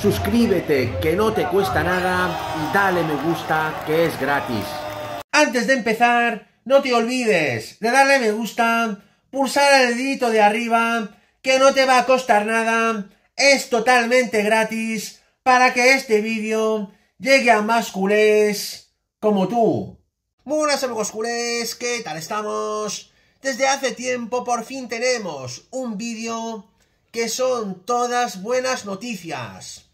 suscríbete que no te cuesta nada y dale me gusta que es gratis. Antes de empezar, no te olvides de darle me gusta, pulsar el dedito de arriba, que no te va a costar nada, es totalmente gratis para que este vídeo llegue a más culés como tú. Muy buenas amigos culés, ¿qué tal estamos? Desde hace tiempo por fin tenemos un vídeo que son todas buenas noticias.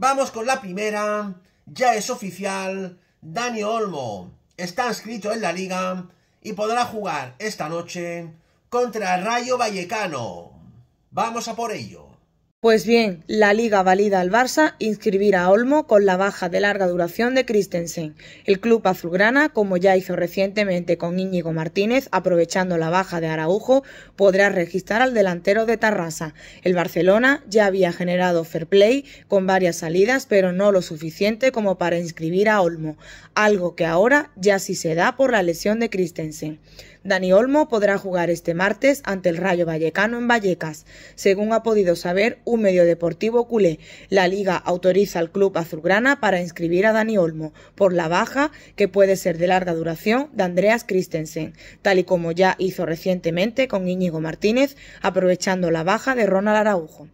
Vamos con la primera. Ya es oficial. Dani Olmo está inscrito en la liga y podrá jugar esta noche contra Rayo Vallecano. Vamos a por ello. Pues bien, la liga valida al Barça inscribir a Olmo con la baja de larga duración de Christensen. El club azulgrana, como ya hizo recientemente con Íñigo Martínez, aprovechando la baja de Araujo, podrá registrar al delantero de Tarrasa. El Barcelona ya había generado fair play con varias salidas, pero no lo suficiente como para inscribir a Olmo, algo que ahora ya sí se da por la lesión de Christensen. Dani Olmo podrá jugar este martes ante el Rayo Vallecano en Vallecas, según ha podido saber un medio deportivo culé. La liga autoriza al club azulgrana para inscribir a Dani Olmo por la baja que puede ser de larga duración de Andreas Christensen, tal y como ya hizo recientemente con Íñigo Martínez, aprovechando la baja de Ronald Araujo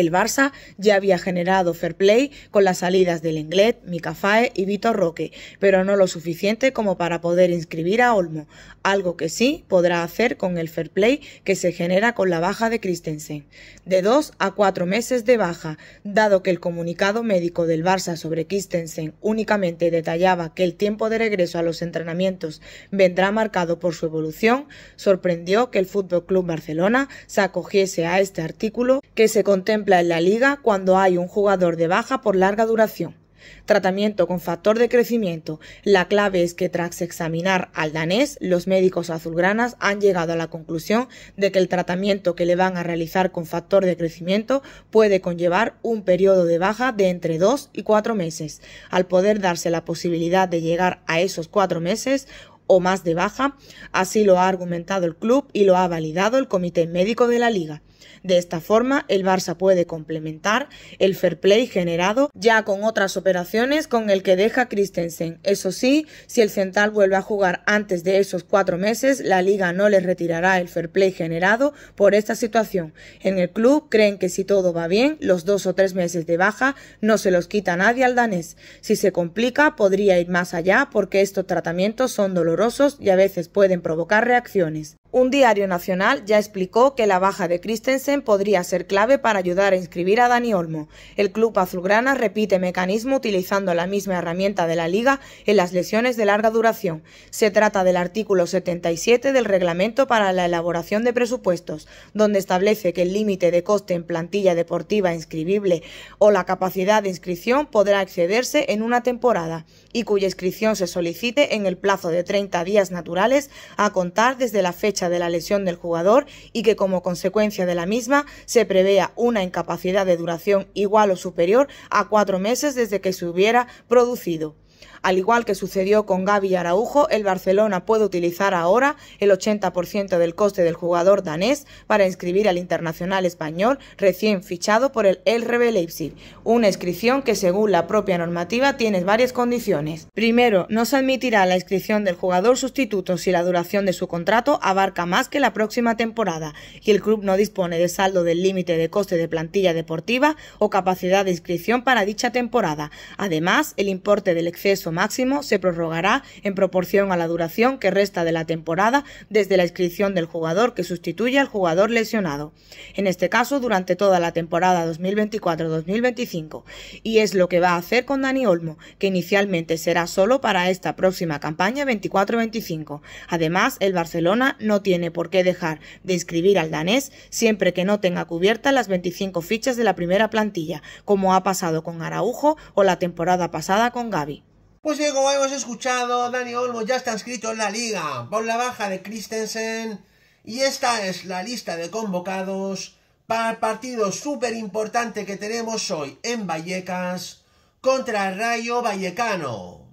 el Barça ya había generado fair play con las salidas del Lenglet, Micafae y Vitor Roque, pero no lo suficiente como para poder inscribir a Olmo, algo que sí podrá hacer con el fair play que se genera con la baja de Christensen. De dos a cuatro meses de baja, dado que el comunicado médico del Barça sobre Christensen únicamente detallaba que el tiempo de regreso a los entrenamientos vendrá marcado por su evolución, sorprendió que el Fútbol Club Barcelona se acogiese a este artículo que se contempla en la liga cuando hay un jugador de baja por larga duración. Tratamiento con factor de crecimiento. La clave es que tras examinar al danés, los médicos azulgranas han llegado a la conclusión de que el tratamiento que le van a realizar con factor de crecimiento puede conllevar un periodo de baja de entre 2 y cuatro meses, al poder darse la posibilidad de llegar a esos cuatro meses o más de baja, así lo ha argumentado el club y lo ha validado el comité médico de la liga. De esta forma, el Barça puede complementar el fair play generado ya con otras operaciones con el que deja Christensen. Eso sí, si el central vuelve a jugar antes de esos cuatro meses, la liga no le retirará el fair play generado por esta situación. En el club creen que si todo va bien, los dos o tres meses de baja no se los quita nadie al danés. Si se complica, podría ir más allá porque estos tratamientos son dolorosos y a veces pueden provocar reacciones. Un diario nacional ya explicó que la baja de Christensen podría ser clave para ayudar a inscribir a Dani Olmo. El club azulgrana repite mecanismo utilizando la misma herramienta de la liga en las lesiones de larga duración. Se trata del artículo 77 del reglamento para la elaboración de presupuestos, donde establece que el límite de coste en plantilla deportiva inscribible o la capacidad de inscripción podrá excederse en una temporada y cuya inscripción se solicite en el plazo de 30 días naturales a contar desde la fecha de la lesión del jugador y que como consecuencia de la misma se prevea una incapacidad de duración igual o superior a cuatro meses desde que se hubiera producido. Al igual que sucedió con Gaby Araujo, el Barcelona puede utilizar ahora el 80% del coste del jugador danés para inscribir al internacional español recién fichado por el RB Leipzig, una inscripción que según la propia normativa tiene varias condiciones. Primero, no se admitirá la inscripción del jugador sustituto si la duración de su contrato abarca más que la próxima temporada y el club no dispone de saldo del límite de coste de plantilla deportiva o capacidad de inscripción para dicha temporada. Además, el importe del exceso máximo se prorrogará en proporción a la duración que resta de la temporada desde la inscripción del jugador que sustituye al jugador lesionado, en este caso durante toda la temporada 2024-2025, y es lo que va a hacer con Dani Olmo, que inicialmente será solo para esta próxima campaña 24-25. Además, el Barcelona no tiene por qué dejar de inscribir al danés siempre que no tenga cubierta las 25 fichas de la primera plantilla, como ha pasado con Araujo o la temporada pasada con Gaby. Pues bien, como hemos escuchado, Dani Olmo ya está inscrito en la liga por la baja de Christensen y esta es la lista de convocados para el partido súper importante que tenemos hoy en Vallecas contra Rayo Vallecano.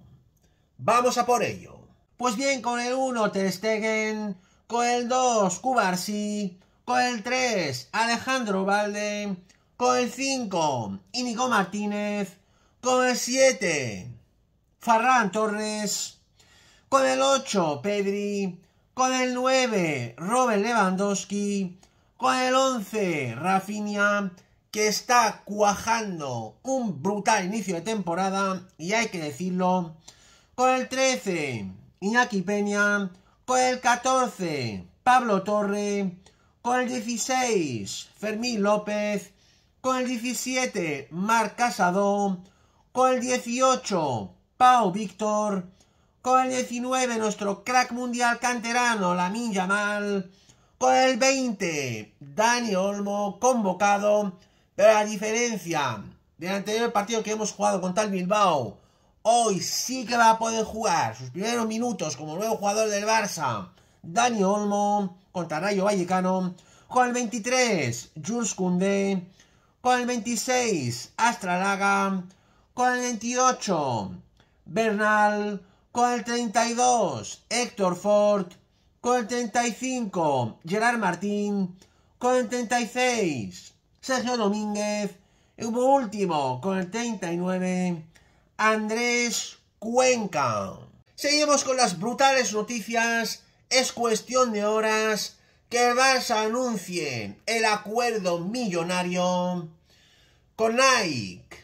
Vamos a por ello. Pues bien, con el 1 Testeguen, con el 2 Cubarsi, con el 3 Alejandro Valde, con el 5 Íñigo Martínez, con el 7 Farran Torres. Con el 8, Pedri. Con el 9, Robert Lewandowski. Con el 11, Rafinha, que está cuajando un brutal inicio de temporada, y hay que decirlo. Con el 13, Iñaki Peña. Con el 14, Pablo Torre. Con el 16, Fermín López. Con el 17, Marc Casado. Con el 18, Pau Víctor. Con el 19, nuestro crack mundial canterano, la Yamal... mal. Con el 20, Dani Olmo, convocado. Pero la diferencia del anterior partido que hemos jugado con tal Bilbao, hoy sí que va a poder jugar sus primeros minutos como nuevo jugador del Barça. Dani Olmo contra Rayo Vallecano. Con el 23, Jules Koundé. Con el 26, Astralaga. Con el 28, Bernal con el 32, Héctor Ford con el 35, Gerard Martín con el 36, Sergio Domínguez y por último con el 39, Andrés Cuenca. Seguimos con las brutales noticias, es cuestión de horas que el Barça anuncie el acuerdo millonario con Nike.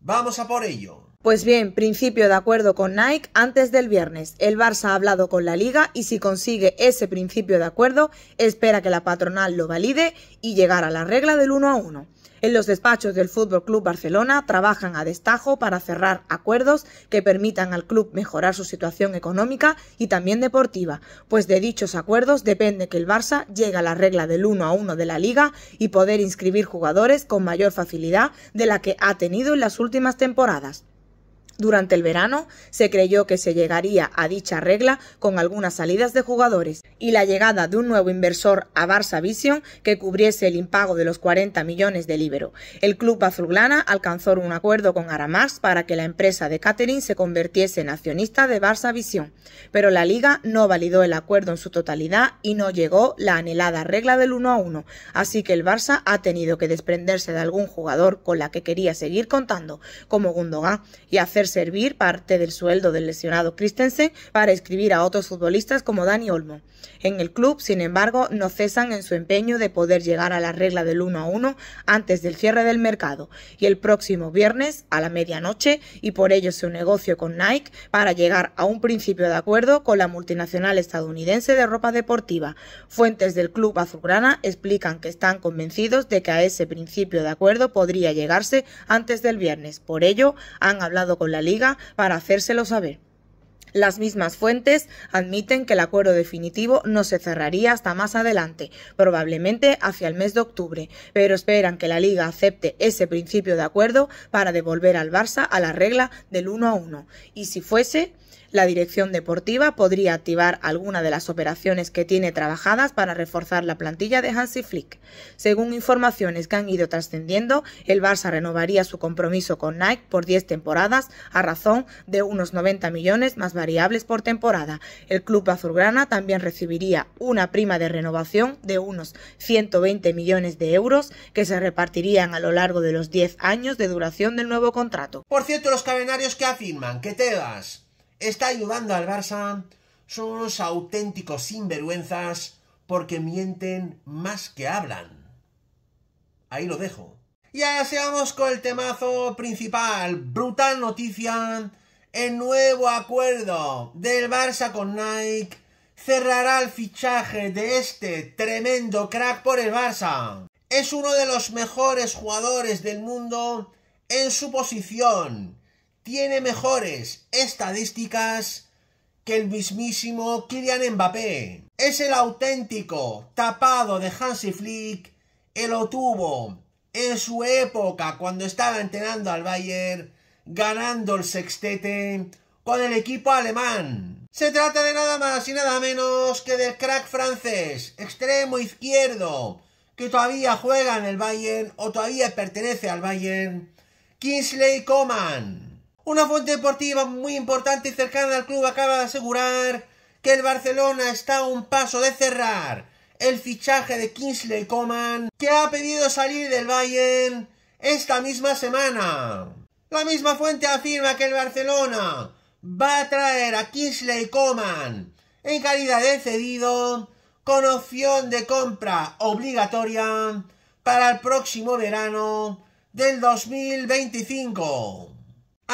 Vamos a por ello. Pues bien, principio de acuerdo con Nike antes del viernes. El Barça ha hablado con la liga y si consigue ese principio de acuerdo, espera que la patronal lo valide y llegar a la regla del 1 a 1. En los despachos del Fútbol Club Barcelona trabajan a destajo para cerrar acuerdos que permitan al club mejorar su situación económica y también deportiva, pues de dichos acuerdos depende que el Barça llegue a la regla del 1 a 1 de la liga y poder inscribir jugadores con mayor facilidad de la que ha tenido en las últimas temporadas. Durante el verano se creyó que se llegaría a dicha regla con algunas salidas de jugadores y la llegada de un nuevo inversor a Barça Vision que cubriese el impago de los 40 millones de libero. El club azulgrana alcanzó un acuerdo con Aramax para que la empresa de catering se convirtiese en accionista de Barça Vision, pero la liga no validó el acuerdo en su totalidad y no llegó la anhelada regla del 1 a 1, así que el Barça ha tenido que desprenderse de algún jugador con la que quería seguir contando, como Gundogan, y hacer servir parte del sueldo del lesionado Christensen para escribir a otros futbolistas como Dani Olmo. En el club, sin embargo, no cesan en su empeño de poder llegar a la regla del 1 a 1 antes del cierre del mercado y el próximo viernes a la medianoche y por ello su negocio con Nike para llegar a un principio de acuerdo con la multinacional estadounidense de ropa deportiva. Fuentes del club azulgrana explican que están convencidos de que a ese principio de acuerdo podría llegarse antes del viernes. Por ello, han hablado con la Liga para hacérselo saber. Las mismas fuentes admiten que el acuerdo definitivo no se cerraría hasta más adelante, probablemente hacia el mes de octubre, pero esperan que la liga acepte ese principio de acuerdo para devolver al Barça a la regla del 1 a 1. Y si fuese, la dirección deportiva podría activar alguna de las operaciones que tiene trabajadas para reforzar la plantilla de Hansi Flick. Según informaciones que han ido trascendiendo, el Barça renovaría su compromiso con Nike por 10 temporadas a razón de unos 90 millones más variables por temporada. El club azulgrana también recibiría una prima de renovación de unos 120 millones de euros que se repartirían a lo largo de los 10 años de duración del nuevo contrato. Por cierto, los cabenarios que afirman que das? está ayudando al Barça son unos auténticos sinvergüenzas porque mienten más que hablan. Ahí lo dejo. Y ahora vamos con el temazo principal. Brutal noticia. El nuevo acuerdo del Barça con Nike cerrará el fichaje de este tremendo crack por el Barça. Es uno de los mejores jugadores del mundo en su posición tiene mejores estadísticas que el mismísimo Kylian Mbappé. Es el auténtico tapado de Hansi Flick, Él lo tuvo en su época cuando estaba entrenando al Bayern, ganando el sextete con el equipo alemán. Se trata de nada más y nada menos que del crack francés, extremo izquierdo, que todavía juega en el Bayern o todavía pertenece al Bayern, Kingsley Coman. Una fuente deportiva muy importante y cercana al club acaba de asegurar que el Barcelona está a un paso de cerrar el fichaje de Kingsley Coman, que ha pedido salir del Bayern esta misma semana. La misma fuente afirma que el Barcelona va a traer a Kingsley Coman en calidad de cedido con opción de compra obligatoria para el próximo verano del 2025.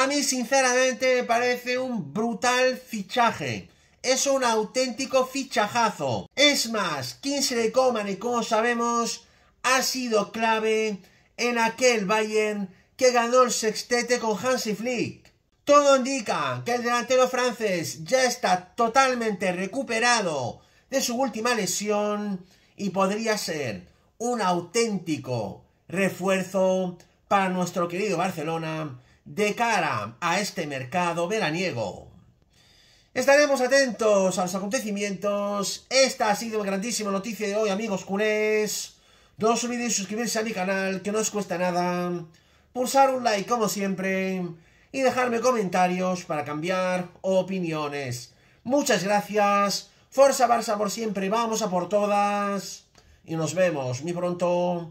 A mí sinceramente me parece un brutal fichaje. Es un auténtico fichajazo. Es más, Kingsley Coman, y como sabemos, ha sido clave en aquel Bayern que ganó el sextete con Hansi Flick. Todo indica que el delantero francés ya está totalmente recuperado de su última lesión y podría ser un auténtico refuerzo para nuestro querido Barcelona de cara a este mercado veraniego. Estaremos atentos a los acontecimientos. Esta ha sido una grandísima noticia de hoy, amigos cunés. No os olvidéis suscribirse a mi canal, que no os cuesta nada. Pulsar un like, como siempre. Y dejarme comentarios para cambiar opiniones. Muchas gracias. Forza Barça por siempre. Vamos a por todas. Y nos vemos muy pronto